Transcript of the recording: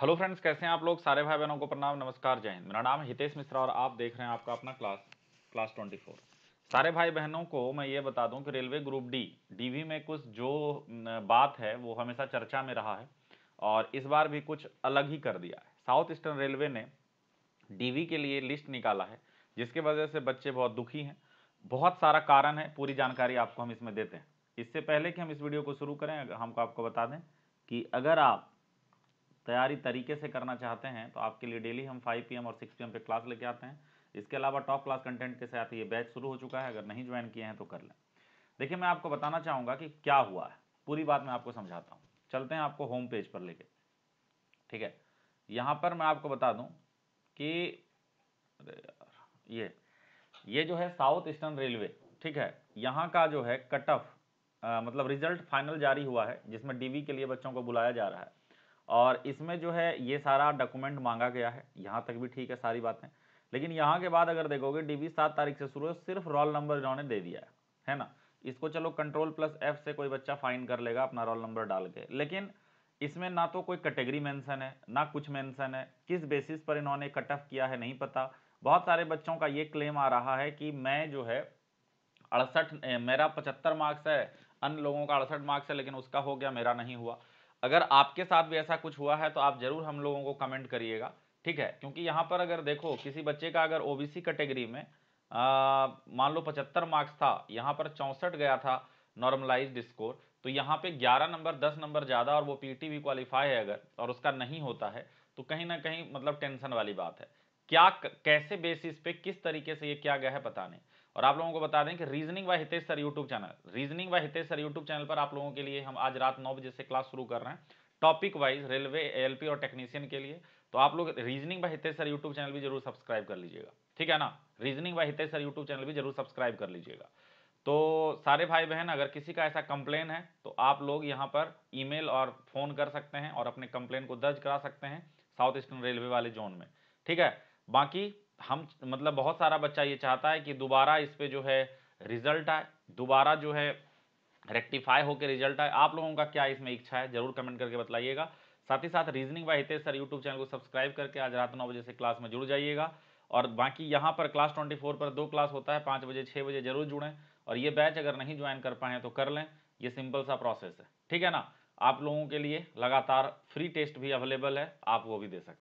hello friends कैसे हैं आप लोग सारे भाई बहनों को प्रणाम नमस्कार जय हिंद मेरा नाम है हितेश मिश्रा और आप देख रहे हैं आपका अपना क्लास क्लास 24 सारे भाई बहनों को मैं ये बता दूं कि रेलवे ग्रुप डी डीवी में कुछ जो बात है वो हमेशा चर्चा में रहा है और इस बार भी कुछ अलग ही कर दिया है साउथ ईस्टर्न रेलवे ने डी के लिए लिस्ट निकाला है जिसके वजह से बच्चे बहुत दुखी हैं बहुत सारा कारण है पूरी जानकारी आपको हम इसमें देते हैं इससे पहले कि हम इस वीडियो को शुरू करें हमको आपको बता दें कि अगर आप तैयारी तरीके से करना चाहते हैं तो आपके लिए डेली हम 5 पीएम और 6 पीएम पे क्लास लेके आते हैं इसके अलावा टॉप क्लास कंटेंट के साथ ये बैच शुरू हो चुका है अगर नहीं ज्वाइन किए हैं तो कर लें देखिए मैं आपको बताना चाहूँगा कि क्या हुआ है पूरी बात मैं आपको समझाता हूँ चलते हैं आपको होम पेज पर लेके ठीक है यहाँ पर मैं आपको बता दूँ कि ये ये जो है साउथ ईस्टर्न रेलवे ठीक है यहाँ का जो है कट ऑफ मतलब रिजल्ट फाइनल जारी हुआ है जिसमें डीवी के लिए बच्चों को बुलाया जा रहा है और इसमें जो है ये सारा डॉक्यूमेंट मांगा गया है यहाँ तक भी ठीक है सारी बातें लेकिन यहाँ के बाद अगर देखोगे डीबी सात तारीख से शुरू है सिर्फ रोल नंबर इन्होंने दे दिया है है ना इसको चलो कंट्रोल प्लस एफ से कोई बच्चा फाइन कर लेगा अपना रोल नंबर डाल के लेकिन इसमें ना तो कोई कैटेगरी मेंशन है ना कुछ मेंशन है किस बेसिस पर इन्होंने कट ऑफ किया है नहीं पता बहुत सारे बच्चों का ये क्लेम आ रहा है कि मैं जो है अड़सठ मेरा पचहत्तर मार्क्स है अन्य लोगों का अड़सठ मार्क्स है लेकिन उसका हो गया मेरा नहीं हुआ अगर आपके साथ भी ऐसा कुछ हुआ है तो आप ज़रूर हम लोगों को कमेंट करिएगा ठीक है क्योंकि यहाँ पर अगर देखो किसी बच्चे का अगर ओबीसी कैटेगरी में मान लो पचहत्तर मार्क्स था यहाँ पर चौंसठ गया था नॉर्मलाइज स्कोर तो यहाँ पे 11 नंबर 10 नंबर ज़्यादा और वो पीटी भी क्वालिफाई है अगर और उसका नहीं होता है तो कहीं ना कहीं मतलब टेंशन वाली बात है क्या कैसे बेसिस पे किस तरीके से ये किया गया है पता नहीं और आप लोगों को बता दें कि reasoning by Hitesh sir YouTube channel reasoning by Hitesh sir YouTube channel पर आप लोगों के लिए हम आज रात नौ बजे से क्लास शुरू कर रहे हैं टॉपिक वाइज रेलवे एलपी और टेक्नीशियन के लिए तो आप लोग reasoning by Hitesh sir YouTube channel भी जरूर सब्सक्राइब कर लीजिएगा ठीक है ना reasoning by Hitesh sir YouTube channel भी जरूर सब्सक्राइब कर लीजिएगा तो सारे भाई बहन अगर किसी का ऐसा कंप्लेन है तो आप लोग यहाँ पर ईमेल और फोन कर सकते हैं और अपने कंप्लेन को दर्ज करा सकते हैं साउथ ईस्टर्न रेलवे वाले जोन में ठीक है बाकी हम मतलब बहुत सारा बच्चा ये चाहता है कि दोबारा इस पर जो है रिजल्ट आए दोबारा जो है रेक्टिफाई होकर रिजल्ट आए आप लोगों का क्या इसमें इच्छा है जरूर कमेंट करके बताइएगा साथ ही साथ reasoning by Hitesh sir YouTube channel को सब्सक्राइब करके आज रात नौ बजे से क्लास में जुड़ जाइएगा और बाकी यहाँ पर क्लास ट्वेंटी फोर पर दो क्लास होता है पाँच बजे छः बजे जरूर जुड़ें और ये बैच अगर नहीं ज्वाइन कर पाएँ तो कर लें ये सिंपल सा प्रोसेस है ठीक है ना आप लोगों के लिए लगातार फ्री टेस्ट भी अवेलेबल है आप वो भी दे सकते